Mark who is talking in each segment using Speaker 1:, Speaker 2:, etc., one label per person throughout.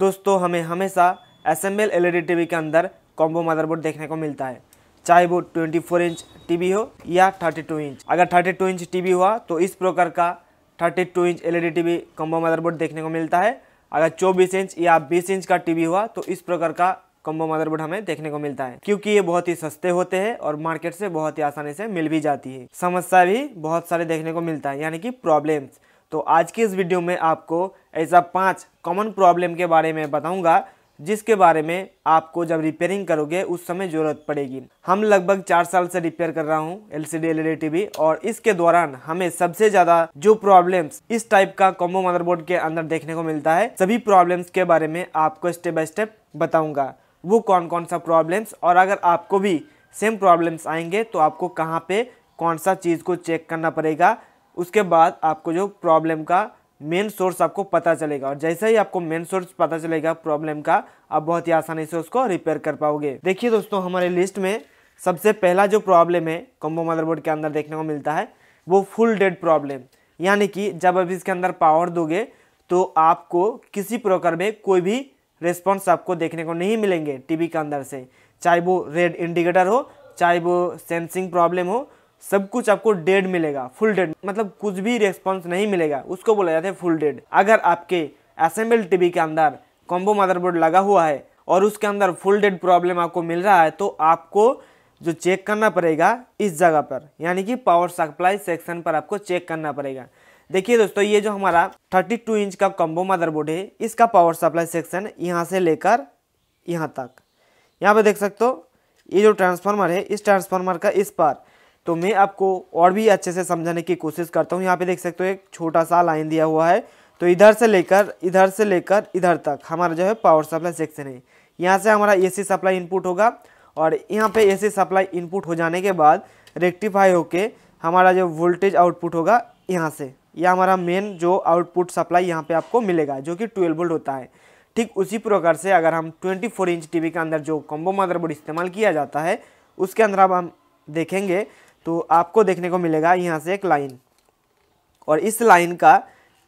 Speaker 1: दोस्तों हमें हमेशा एस एम एल एल के अंदर कॉम्बो मदरबोर्ड देखने को मिलता है चाहे वो 24 इंच टीवी हो या 32 इंच अगर 32 इंच टीवी हुआ तो इस प्रकार का 32 inch LED TV combo motherboard देखने को मिलता है अगर 24 इंच या 20 इंच का टीवी हुआ तो इस प्रकार का कॉम्बो मदरबोर्ड हमें देखने को मिलता है क्योंकि ये बहुत ही सस्ते होते हैं और मार्केट से बहुत ही आसानी से मिल भी जाती है समस्या भी बहुत सारे देखने को मिलता है यानी कि प्रॉब्लम्स तो आज की इस वीडियो में आपको ऐसा पाँच कॉमन प्रॉब्लम के बारे में बताऊंगा जिसके बारे में आपको जब रिपेयरिंग करोगे उस समय ज़रूरत पड़ेगी हम लगभग चार साल से रिपेयर कर रहा हूँ L C D L TV और इसके दौरान हमें सबसे ज़्यादा जो प्रॉब्लम्स इस टाइप का कॉम्बो मदरबोर्ड के अंदर देखने को मिलता है सभी प्रॉब्लम्स के बारे में आपको स्टेप बाय स्टेप बताऊँगा वो कौन कौन सा प्रॉब्लम्स और अगर आपको भी सेम प्रॉब्लम्स आएंगे तो आपको कहाँ पे कौन सा चीज़ को चेक करना पड़ेगा उसके बाद आपको जो प्रॉब्लम का मेन सोर्स आपको पता चलेगा और जैसे ही आपको मेन सोर्स पता चलेगा प्रॉब्लम का आप बहुत ही आसानी से उसको रिपेयर कर पाओगे देखिए दोस्तों हमारे लिस्ट में सबसे पहला जो प्रॉब्लम है कॉम्बो मदरबोर्ड के अंदर देखने को मिलता है वो फुल डेड प्रॉब्लम यानी कि जब अभी इसके अंदर पावर दोगे तो आपको किसी प्रकार में कोई भी रिस्पॉन्स आपको देखने को नहीं मिलेंगे टीवी के अंदर से चाहे वो रेड इंडिकेटर हो चाहे वो सेंसिंग प्रॉब्लम हो सब कुछ आपको डेड मिलेगा फुल डेड मतलब कुछ भी रेस्पॉन्स नहीं मिलेगा उसको बोला जाता है फुल डेड अगर आपके असेंबल टीवी के अंदर कॉम्बो मदरबोर्ड लगा हुआ है और उसके अंदर फुल डेड प्रॉब्लम आपको मिल रहा है तो आपको जो चेक करना पड़ेगा इस जगह पर यानी कि पावर सप्लाई सेक्शन पर आपको चेक करना पड़ेगा देखिए दोस्तों ये जो हमारा 32 इंच का कॉम्बो मदरबोर्ड है इसका पावर सप्लाई सेक्शन यहाँ से लेकर यहाँ तक यहाँ पे देख सकते हो ये जो ट्रांसफार्मर है इस ट्रांसफार्मर का इस पार तो मैं आपको और भी अच्छे से समझाने की कोशिश करता हूँ यहाँ पे देख सकते हो एक छोटा सा लाइन दिया हुआ है तो इधर से लेकर इधर से लेकर इधर तक हमारा जो है पावर सप्लाई सेक्शन है यहाँ से हमारा एसी सप्लाई इनपुट होगा और यहाँ पे एसी सप्लाई इनपुट हो जाने के बाद रेक्टिफाई होके हमारा जो वोल्टेज आउटपुट होगा यहाँ से यह हमारा मेन जो आउटपुट सप्लाई यहाँ पे आपको मिलेगा जो कि 12 वोल्ट होता है ठीक उसी प्रकार से अगर हम 24 इंच टीवी के अंदर जो कॉम्बो मदरबोर्ड इस्तेमाल किया जाता है उसके अंदर अब हम देखेंगे तो आपको देखने को मिलेगा यहाँ से एक लाइन और इस लाइन का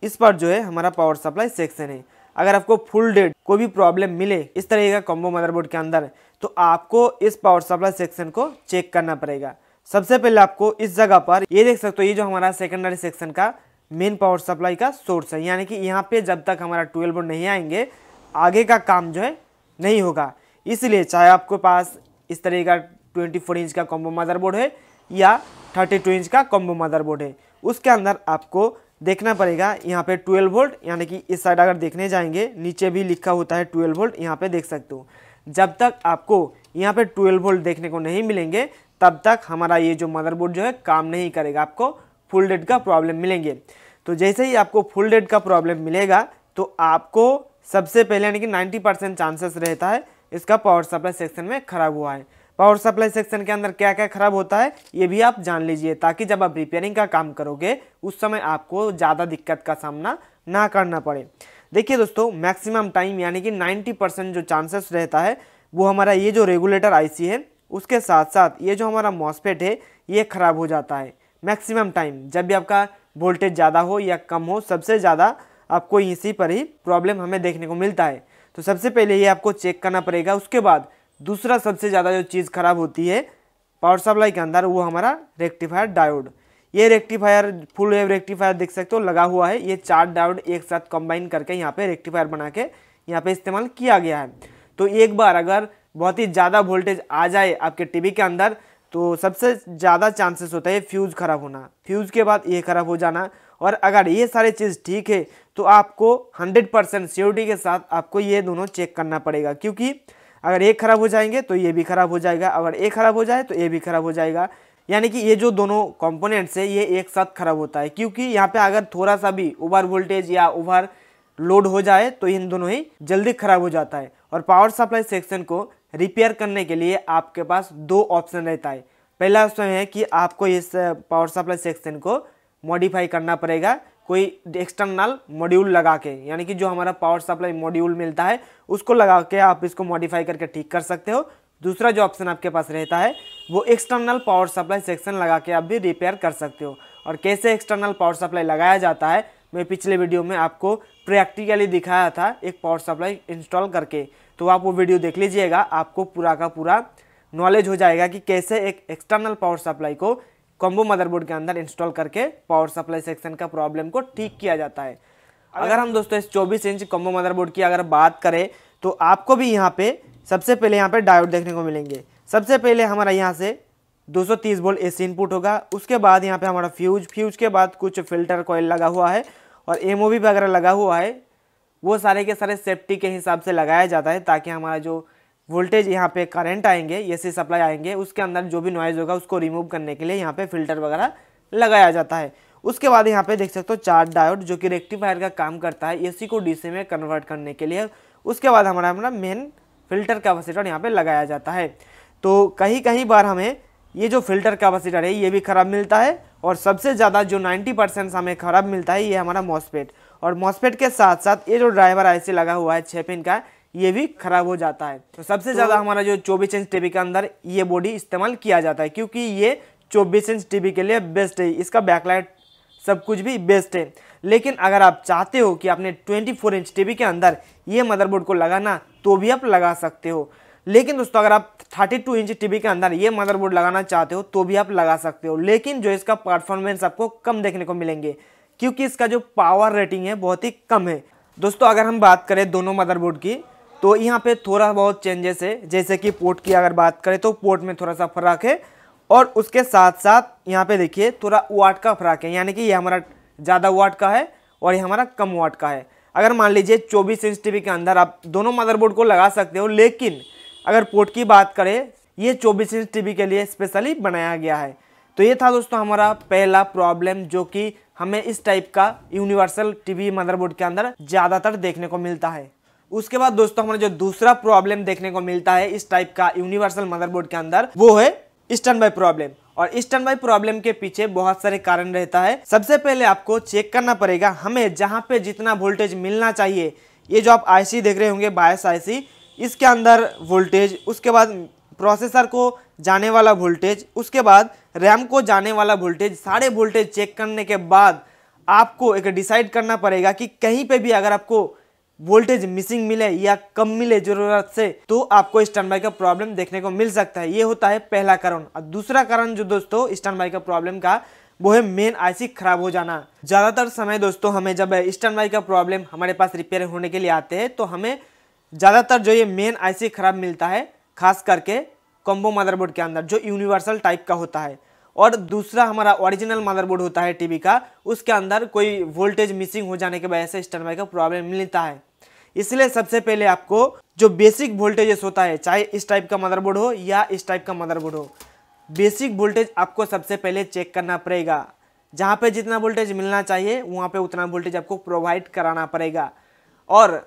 Speaker 1: इस पर जो है हमारा पावर सप्लाई सेक्शन है अगर आपको फुल डेड कोई भी प्रॉब्लम मिले इस तरह का कॉम्बो मदरबोर्ड के अंदर तो आपको इस पावर सप्लाई सेक्शन को चेक करना पड़ेगा सबसे पहले आपको इस जगह पर ये देख सकते हो ये जो हमारा सेकेंडरी सेक्शन का मेन पावर सप्लाई का सोर्स है यानी कि यहाँ पे जब तक हमारा ट्वेल्व बोर्ड नहीं आएंगे आगे का काम जो है नहीं होगा इसलिए चाहे आपके पास इस तरह का ट्वेंटी फोर इंच का कॉम्बो मदरबोर्ड है या 32 इंच का कॉम्बो मदरबोर्ड है उसके अंदर आपको देखना पड़ेगा यहाँ पे 12 वोल्ट यानी कि इस साइड अगर देखने जाएंगे नीचे भी लिखा होता है 12 वोल्ट यहाँ पे देख सकते हो जब तक आपको यहाँ पे 12 वोल्ट देखने को नहीं मिलेंगे तब तक हमारा ये जो मदरबोर्ड जो है काम नहीं करेगा आपको फुल डेट का प्रॉब्लम मिलेंगे तो जैसे ही आपको फुल डेट का प्रॉब्लम मिलेगा तो आपको सबसे पहले यानी कि नाइन्टी परसेंट चांसेस रहता है इसका पावर सप्लाई सेक्शन में खराब हुआ है पावर सप्लाई सेक्शन के अंदर क्या क्या खराब होता है ये भी आप जान लीजिए ताकि जब आप रिपेयरिंग का काम करोगे उस समय आपको ज़्यादा दिक्कत का सामना ना करना पड़े देखिए दोस्तों मैक्सिमम टाइम यानी कि 90 परसेंट जो चांसेस रहता है वो हमारा ये जो रेगुलेटर आईसी है उसके साथ साथ ये जो हमारा मॉसफेट है ये ख़राब हो जाता है मैक्सिमम टाइम जब भी आपका वोल्टेज ज़्यादा हो या कम हो सबसे ज़्यादा आपको इसी e पर ही प्रॉब्लम हमें देखने को मिलता है तो सबसे पहले ये आपको चेक करना पड़ेगा उसके बाद दूसरा सबसे ज़्यादा जो चीज़ खराब होती है पावर सप्लाई के अंदर वो हमारा रेक्टिफायर डायोड ये रेक्टिफायर फुल वेव रेक्टिफायर देख सकते हो लगा हुआ है ये चार डायोड एक साथ कंबाइन करके यहाँ पे रेक्टिफायर बना के यहाँ पे इस्तेमाल किया गया है तो एक बार अगर बहुत ही ज़्यादा वोल्टेज आ जाए आपके टी के अंदर तो सबसे ज़्यादा चांसेस होता है फ्यूज़ ख़राब होना फ्यूज़ के बाद ये ख़राब हो जाना और अगर ये सारे चीज़ ठीक है तो आपको हंड्रेड परसेंट के साथ आपको ये दोनों चेक करना पड़ेगा क्योंकि अगर एक खराब हो जाएंगे तो ये भी खराब हो जाएगा अगर एक खराब हो जाए तो ये भी खराब हो जाएगा यानी कि ये जो दोनों कंपोनेंट्स है ये एक साथ खराब होता है क्योंकि यहाँ पे अगर थोड़ा सा भी ओवर वोल्टेज या ओवर लोड हो जाए तो इन दोनों ही जल्दी खराब हो जाता है और पावर सप्लाई सेक्शन को रिपेयर करने के लिए आपके पास दो ऑप्शन रहता है पहला ऑप्शन है कि आपको इस पावर सप्लाई सेक्शन को मॉडिफाई करना पड़ेगा कोई एक्सटर्नल मॉड्यूल लगा के यानी कि जो हमारा पावर सप्लाई मॉड्यूल मिलता है उसको लगा के आप इसको मॉडिफाई करके ठीक कर सकते हो दूसरा जो ऑप्शन आपके पास रहता है वो एक्सटर्नल पावर सप्लाई सेक्शन लगा के आप भी रिपेयर कर सकते हो और कैसे एक्सटर्नल पावर सप्लाई लगाया जाता है मैं पिछले वीडियो में आपको प्रैक्टिकली दिखाया था एक पावर सप्लाई इंस्टॉल करके तो आप वो वीडियो देख लीजिएगा आपको पूरा का पूरा नॉलेज हो जाएगा कि कैसे एक एक्सटर्नल पावर सप्लाई को कॉम्बो मदरबोर्ड के अंदर इंस्टॉल करके पावर सप्लाई सेक्शन का प्रॉब्लम को ठीक किया जाता है अगर हम दोस्तों इस चौबीस इंच कॉम्बो मदरबोर्ड की अगर बात करें तो आपको भी यहाँ पे सबसे पहले यहाँ पे डायोड देखने को मिलेंगे सबसे पहले हमारा यहाँ से 230 वोल्ट सी इनपुट होगा उसके बाद यहाँ पे हमारा फ्यूज फ्यूज के बाद कुछ फिल्टर कोयल लगा हुआ है और एम वगैरह लगा हुआ है वो सारे के सारे सेफ्टी के हिसाब से लगाया जाता है ताकि हमारा जो वोल्टेज यहाँ पे करंट आएंगे ए सी सप्लाई आएंगे उसके अंदर जो भी नॉइज़ होगा उसको रिमूव करने के लिए यहाँ पे फिल्टर वगैरह लगाया जाता है उसके बाद यहाँ पे देख सकते हो चार डायोड जो कि रेक्टिफायर का काम करता है एसी को डीसी में कन्वर्ट करने के लिए उसके बाद हमारा हमारा मेन फिल्टर कैपेसिटर यहाँ पर लगाया जाता है तो कहीं कहीं बार हमें ये जो फिल्टर कैपेसिटर है ये भी खराब मिलता है और सबसे ज़्यादा जो नाइन्टी परसेंट हमें खराब मिलता है ये हमारा मॉसपेट और मॉसपेट के साथ साथ ये जो ड्राइवर आईसी लगा हुआ है छः पिन का ये भी खराब हो जाता है तो सबसे तो ज़्यादा हमारा जो चौबीस इंच टीवी के अंदर ये बॉडी इस्तेमाल किया जाता है क्योंकि ये चौबीस इंच टीवी के लिए बेस्ट है इसका बैकलाइट सब कुछ भी बेस्ट है लेकिन अगर आप चाहते हो कि आपने 24 इंच टीवी के अंदर ये मदरबोर्ड को लगाना तो भी आप लगा सकते हो लेकिन दोस्तों अगर आप 32 इंच टीवी के अंदर ये मदरबोर्ड लगाना चाहते हो तो भी आप लगा सकते हो लेकिन जो इसका परफॉर्मेंस आपको कम देखने को मिलेंगे क्योंकि इसका जो पावर रेटिंग है बहुत ही कम है दोस्तों अगर हम बात करें दोनों मदरबोर्ड की तो यहाँ पे थोड़ा बहुत चेंजेस है जैसे कि पोर्ट की अगर बात करें तो पोर्ट में थोड़ा सा फ़र्क है और उसके साथ साथ यहाँ पे देखिए थोड़ा वाट का फ़र्क है यानी कि ये हमारा ज़्यादा वाट का है और ये हमारा कम वाट का है अगर मान लीजिए 24 इंच टीवी के अंदर आप दोनों मदरबोर्ड को लगा सकते हो लेकिन अगर पोर्ट की बात करें ये चौबीस इंच टी के लिए स्पेशली बनाया गया है तो ये था दोस्तों हमारा पहला प्रॉब्लम जो कि हमें इस टाइप का यूनिवर्सल टीवी मदरबोर्ड के अंदर ज़्यादातर देखने को मिलता है उसके बाद दोस्तों हमारे जो दूसरा प्रॉब्लम देखने को मिलता है इस टाइप का यूनिवर्सल मदरबोर्ड के अंदर वो है स्टैंड बाई प्रॉब्लम और स्टैंड बाई प्रॉब्लम के पीछे बहुत सारे कारण रहता है सबसे पहले आपको चेक करना पड़ेगा हमें जहाँ पे जितना वोल्टेज मिलना चाहिए ये जो आप आईसी देख रहे होंगे बायस आईसी इसके अंदर वोल्टेज उसके बाद प्रोसेसर को जाने वाला वोल्टेज उसके बाद रैम को जाने वाला वोल्टेज सारे वोल्टेज चेक करने के बाद आपको एक डिसाइड करना पड़ेगा कि कहीं पर भी अगर आपको वोल्टेज मिसिंग मिले या कम मिले जरूरत से तो आपको स्टैंड बाई का प्रॉब्लम देखने को मिल सकता है ये होता है पहला कारण और दूसरा कारण जो दोस्तों स्टैंड बाई का प्रॉब्लम का वो है मेन आईसी खराब हो जाना ज़्यादातर समय दोस्तों हमें जब स्टैंड बाई का प्रॉब्लम हमारे पास रिपेयर होने के लिए आते हैं तो हमें ज़्यादातर जो ये मेन आईसी खराब मिलता है खास करके कॉम्बो मदरबोर्ड के अंदर जो यूनिवर्सल टाइप का होता है और दूसरा हमारा ओरिजिनल मदरबोर्ड होता है टीवी का उसके अंदर कोई वोल्टेज मिसिंग हो जाने की वजह से स्टर्न बाई का प्रॉब्लम मिलता है इसलिए सबसे पहले आपको जो बेसिक वोल्टेजेस होता है चाहे इस टाइप का मदरबोर्ड हो या इस टाइप का मदरबोर्ड हो बेसिक वोल्टेज आपको सबसे पहले चेक करना पड़ेगा जहाँ पर जितना वोल्टेज मिलना चाहिए वहाँ पर उतना वोल्टेज आपको प्रोवाइड कराना पड़ेगा और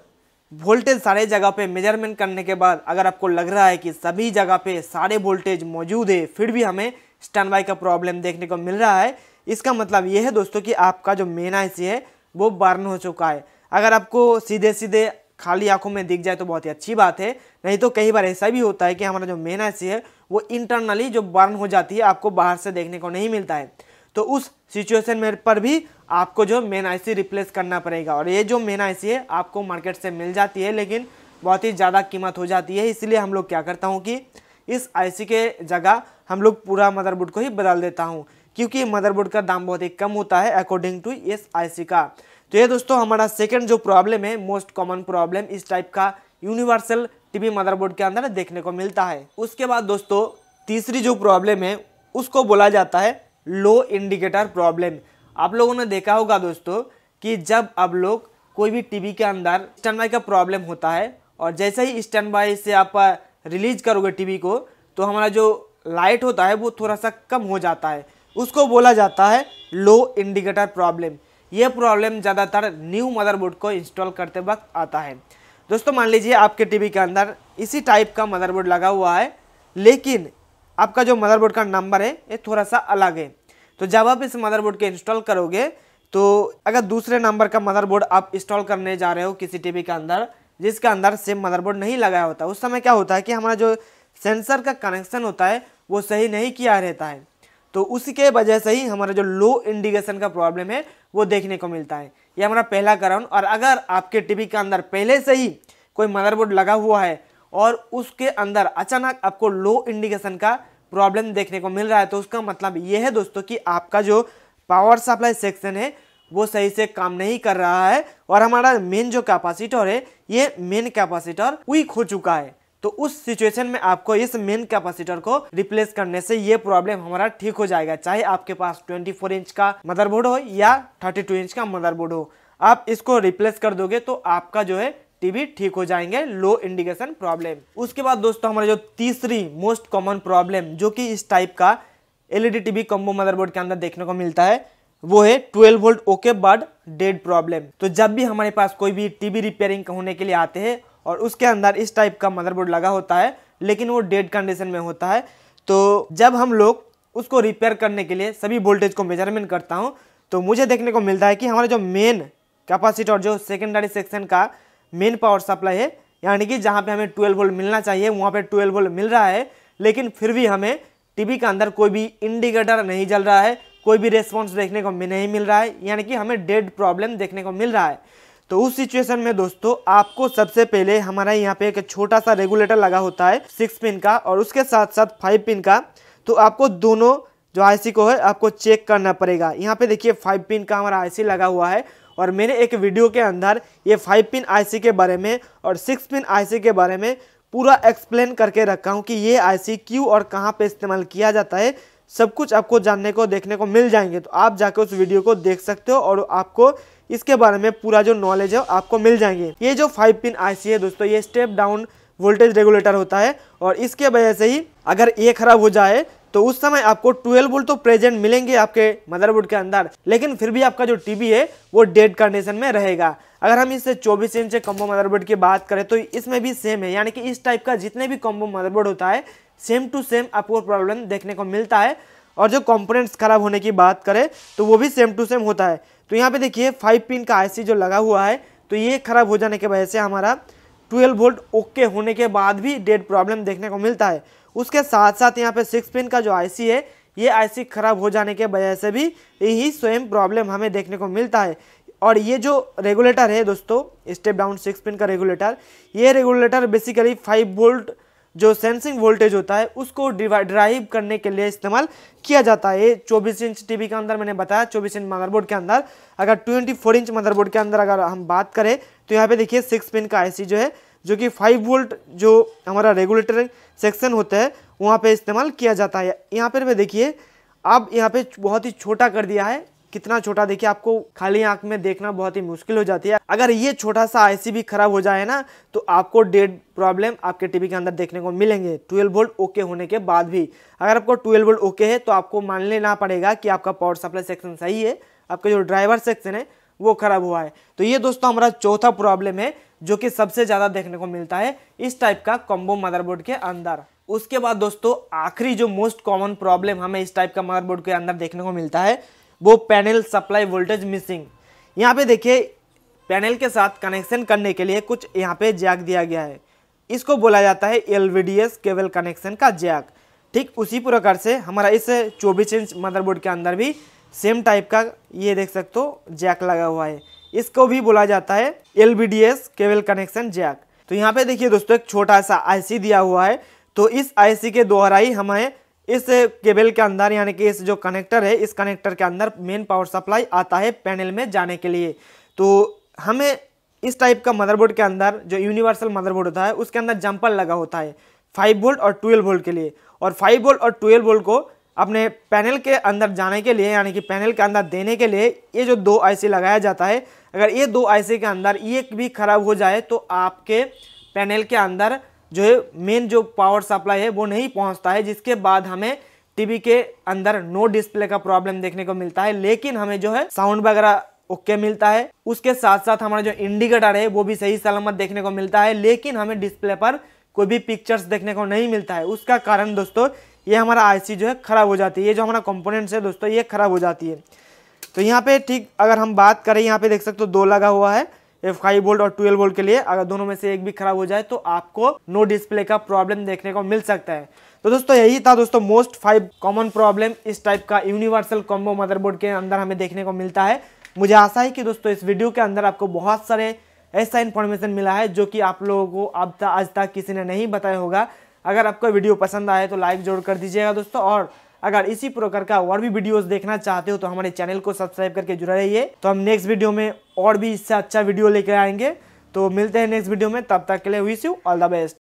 Speaker 1: वोल्टेज सारे जगह पे मेजरमेंट करने के बाद अगर आपको लग रहा है कि सभी जगह पे सारे वोल्टेज मौजूद है फिर भी हमें स्टैंड बाई का प्रॉब्लम देखने को मिल रहा है इसका मतलब ये है दोस्तों कि आपका जो मेन आईसी है वो बर्न हो चुका है अगर आपको सीधे सीधे खाली आंखों में दिख जाए तो बहुत ही अच्छी बात है नहीं तो कई बार ऐसा भी होता है कि हमारा जो मेन आईसी है वो इंटरनली जो बर्न हो जाती है आपको बाहर से देखने को नहीं मिलता है तो उस सिचुएशन में पर भी आपको जो मेन आईसी रिप्लेस करना पड़ेगा और ये जो मेन आईसी है आपको मार्केट से मिल जाती है लेकिन बहुत ही ज़्यादा कीमत हो जाती है इसलिए हम लोग क्या करता हूँ कि इस आईसी के जगह हम लोग पूरा मदरबोर्ड को ही बदल देता हूँ क्योंकि मदरबोर्ड का दाम बहुत ही कम होता है अकॉर्डिंग टू इस आईसी का तो ये दोस्तों हमारा सेकेंड जो प्रॉब्लम है मोस्ट कॉमन प्रॉब्लम इस टाइप का यूनिवर्सल टीवी मदरबोर्ड के अंदर देखने को मिलता है उसके बाद दोस्तों तीसरी जो प्रॉब्लम है उसको बोला जाता है लो इंडिकेटर प्रॉब्लम आप लोगों ने देखा होगा दोस्तों कि जब आप लोग कोई भी टीवी के अंदर स्टैंड बाई का प्रॉब्लम होता है और जैसे ही स्टैंड बाई से आप रिलीज करोगे टीवी को तो हमारा जो लाइट होता है वो थोड़ा सा कम हो जाता है उसको बोला जाता है लो इंडिकेटर प्रॉब्लम ये प्रॉब्लम ज़्यादातर न्यू मदरबोर्ड को इंस्टॉल करते वक्त आता है दोस्तों मान लीजिए आपके टीवी के अंदर इसी टाइप का मदरबोर्ड लगा हुआ है लेकिन आपका जो मदरबोर्ड का नंबर है ये थोड़ा सा अलग है तो जब आप इस मदरबोर्ड के इंस्टॉल करोगे तो अगर दूसरे नंबर का मदरबोर्ड आप इंस्टॉल करने जा रहे हो किसी टीवी के अंदर जिसके अंदर सेम मदरबोर्ड नहीं लगाया होता उस समय क्या होता है कि हमारा जो सेंसर का कनेक्शन होता है वो सही नहीं किया रहता है तो उसके वजह से ही हमारा जो लो इंडिकेशन का प्रॉब्लम है वो देखने को मिलता है ये हमारा पहला कारण और अगर आपके टीवी के अंदर पहले से ही कोई मदरबोर्ड लगा हुआ है और उसके अंदर अचानक आपको लो इंडिकेशन का प्रॉब्लम देखने को मिल रहा है तो उसका मतलब ये है दोस्तों कि आपका जो पावर सप्लाई सेक्शन है वो सही से काम नहीं कर रहा है और हमारा मेन जो कैपेसिटर है ये मेन कैपेसिटर वीक हो चुका है तो उस सिचुएशन में आपको इस मेन कैपेसिटर को रिप्लेस करने से ये प्रॉब्लम हमारा ठीक हो जाएगा चाहे आपके पास 24 इंच का मदरबोर्ड हो या 32 इंच का मदरबोर्ड हो आप इसको रिप्लेस कर दोगे तो आपका जो है टीवी ठीक हो जाएंगे लो इंडिकेशन प्रॉब्लम उसके बाद दोस्तों हमारा जो तीसरी मोस्ट कॉमन प्रॉब्लम जो कि इस टाइप का एलईडी टीवी कॉम्बो मदरबोर्ड के अंदर देखने को मिलता है वो है 12 volt okay but dead problem तो जब भी हमारे पास कोई भी टीवी रिपेयरिंग होने के लिए आते हैं और उसके अंदर इस टाइप का मदरबोर्ड लगा होता है लेकिन वो डेड कंडीशन में होता है तो जब हम लोग उसको रिपेयर करने के लिए सभी वोल्टेज को मेजरमेंट करता हूँ तो मुझे देखने को मिलता है कि हमारा जो मेन कैपासिटी और जो सेकेंडरी सेक्शन का मेन पावर सप्लाई है यानी कि जहाँ पे हमें 12 वोल्ट मिलना चाहिए वहाँ पे 12 वोल्ट मिल रहा है लेकिन फिर भी हमें टीवी के अंदर कोई भी इंडिकेटर नहीं जल रहा है कोई भी रेस्पॉन्स देखने को नहीं मिल रहा है यानी कि हमें डेड प्रॉब्लम देखने को मिल रहा है तो उस सिचुएशन में दोस्तों आपको सबसे पहले हमारा यहाँ पे एक छोटा सा रेगुलेटर लगा होता है सिक्स पिन का और उसके साथ साथ फाइव पिन का तो आपको दोनों जो आईसी को है आपको चेक करना पड़ेगा यहाँ पे देखिए फाइव पिन का हमारा आईसी लगा हुआ है और मैंने एक वीडियो के अंदर ये फाइव पिन आईसी के बारे में और सिक्स पिन आईसी के बारे में पूरा एक्सप्लेन करके रखा हूँ कि ये आईसी क्यों और कहाँ पे इस्तेमाल किया जाता है सब कुछ आपको जानने को देखने को मिल जाएंगे तो आप जाके उस वीडियो को देख सकते हो और आपको इसके बारे में पूरा जो नॉलेज है आपको मिल जाएंगे ये जो फाइव पिन आईसी है दोस्तों ये स्टेप डाउन वोल्टेज रेगुलेटर होता है और इसके वजह से ही अगर ये खराब हो जाए तो उस समय आपको 12 वोल्ट तो प्रेजेंट मिलेंगे आपके मदरबोर्ड के अंदर लेकिन फिर भी आपका जो टीवी है वो डेड कंडीशन में रहेगा अगर हम इससे 24 इंच कॉम्बो मदरबोर्ड की बात करें तो इसमें भी सेम है यानी कि इस टाइप का जितने भी कॉम्बो मदरबोर्ड होता है सेम टू सेम आपको प्रॉब्लम देखने को मिलता है और जो कंपोनेंट्स खराब होने की बात करें तो वो भी सेम टू सेम होता है तो यहाँ पे देखिए फाइव पिन का आईसी जो लगा हुआ है तो ये खराब हो जाने की वजह से हमारा ट्वेल्व वोल्ट ओके होने के बाद भी डेड प्रॉब्लम देखने को मिलता है उसके साथ साथ यहाँ पे सिक्स पिन का जो आईसी है ये आईसी खराब हो जाने के वजह से भी यही स्वयं प्रॉब्लम हमें देखने को मिलता है और ये जो रेगुलेटर है दोस्तों स्टेप डाउन सिक्स पिन का रेगुलेटर ये रेगुलेटर बेसिकली फाइव वोल्ट जो सेंसिंग वोल्टेज होता है उसको ड्राइव करने के लिए इस्तेमाल किया जाता है ये चौबीस इंच टीवी के अंदर मैंने बताया चौबीस इंच मदरबोर्ड के अंदर अगर ट्वेंटी फोर इंच मदरबोर्ड के अंदर अगर हम बात करें तो यहाँ पे देखिए सिक्स पिन का आईसी जो है जो कि फाइव वोल्ट जो हमारा रेगुलेटर सेक्शन होता है वहाँ पर इस्तेमाल किया जाता है यहाँ पर देखिए अब यहाँ पे बहुत ही छोटा कर दिया है कितना छोटा देखिए आपको खाली आंख में देखना बहुत ही मुश्किल हो जाती है अगर ये छोटा सा आईसी भी खराब हो जाए ना तो आपको डेड प्रॉब्लम आपके टीवी के अंदर देखने को मिलेंगे 12 वोल्ट ओके होने के बाद भी अगर आपको 12 वोल्ट ओके है तो आपको मान लेना पड़ेगा कि आपका पावर सप्लाई सेक्शन सही है आपका जो ड्राइवर सेक्शन है वो खराब हुआ है तो ये दोस्तों हमारा चौथा प्रॉब्लम है जो कि सबसे ज़्यादा देखने को मिलता है इस टाइप का कॉम्बो मदरबोर्ड के अंदर उसके बाद दोस्तों आखिरी जो मोस्ट कॉमन प्रॉब्लम हमें इस टाइप का मदरबोर्ड के अंदर देखने को मिलता है वो पैनल सप्लाई वोल्टेज मिसिंग यहाँ पे देखिए पैनल के साथ कनेक्शन करने के लिए कुछ यहाँ पे जैक दिया गया है इसको बोला जाता है एल केबल कनेक्शन का जैक ठीक उसी प्रकार से हमारा इस चौबीस इंच मदरबोर्ड के अंदर भी सेम टाइप का ये देख सकते हो जैक लगा हुआ है इसको भी बोला जाता है एल केबल कनेक्शन जैक तो यहाँ पे देखिए दोस्तों एक छोटा सा आईसी दिया हुआ है तो इस आईसी के द्वारा ही हमें इस केबल के अंदर यानी कि इस जो कनेक्टर है इस कनेक्टर के अंदर मेन पावर सप्लाई आता है पैनल में जाने के लिए तो हमें इस टाइप का मदरबोर्ड के अंदर जो यूनिवर्सल मदरबोर्ड होता है उसके अंदर जंपर लगा होता है फाइव वोल्ट और ट्वेल्व वोल्ट के लिए और फाइव वोल्ट और ट्वेल्व वोल्ट को अपने पैनल के अंदर जाने के लिए यानी कि पैनल के अंदर देने के लिए ये जो दो आईसी लगाया जाता है अगर ये दो आईसी के अंदर ये भी खराब हो जाए तो आपके पैनल के अंदर जो है मेन जो पावर सप्लाई है वो नहीं पहुंचता है जिसके बाद हमें टीवी के अंदर नो डिस्प्ले का प्रॉब्लम देखने को मिलता है लेकिन हमें जो है साउंड वगैरह ओके मिलता है उसके साथ साथ हमारा जो इंडिकेटर है वो भी सही सलामत देखने को मिलता है लेकिन हमें डिस्प्ले पर कोई भी पिक्चर्स देखने को नहीं मिलता है उसका कारण दोस्तों ये हमारा आईसी जो है ख़राब हो जाती है ये जो हमारा कंपोनेंट्स है दोस्तों ये ख़राब हो जाती है तो यहाँ पे ठीक अगर हम बात करें यहाँ पे देख सकते हो दो लगा हुआ है एफ फाइव वोल्ट और ट्वेल्व वोल्ट के लिए अगर दोनों में से एक भी खराब हो जाए तो आपको नो डिस्प्ले का प्रॉब्लम देखने को मिल सकता है तो दोस्तों यही था दोस्तों मोस्ट फाइव कॉमन प्रॉब्लम इस टाइप का यूनिवर्सल कॉम्बो मदरबोर्ड के अंदर हमें देखने को मिलता है मुझे आशा है कि दोस्तों इस वीडियो के अंदर आपको बहुत सारे ऐसा इन्फॉर्मेशन मिला है जो कि आप लोगों को अब तक आज तक किसी ने नहीं बताया होगा अगर आपको वीडियो पसंद आए तो लाइक जरूर कर दीजिएगा दोस्तों और अगर इसी प्रकार का और भी वीडियोस देखना चाहते हो तो हमारे चैनल को सब्सक्राइब करके जुड़े रहिए तो हम नेक्स्ट वीडियो में और भी इससे अच्छा वीडियो लेकर आएंगे तो मिलते हैं नेक्स्ट वीडियो में तब तक के लिए wish you all the best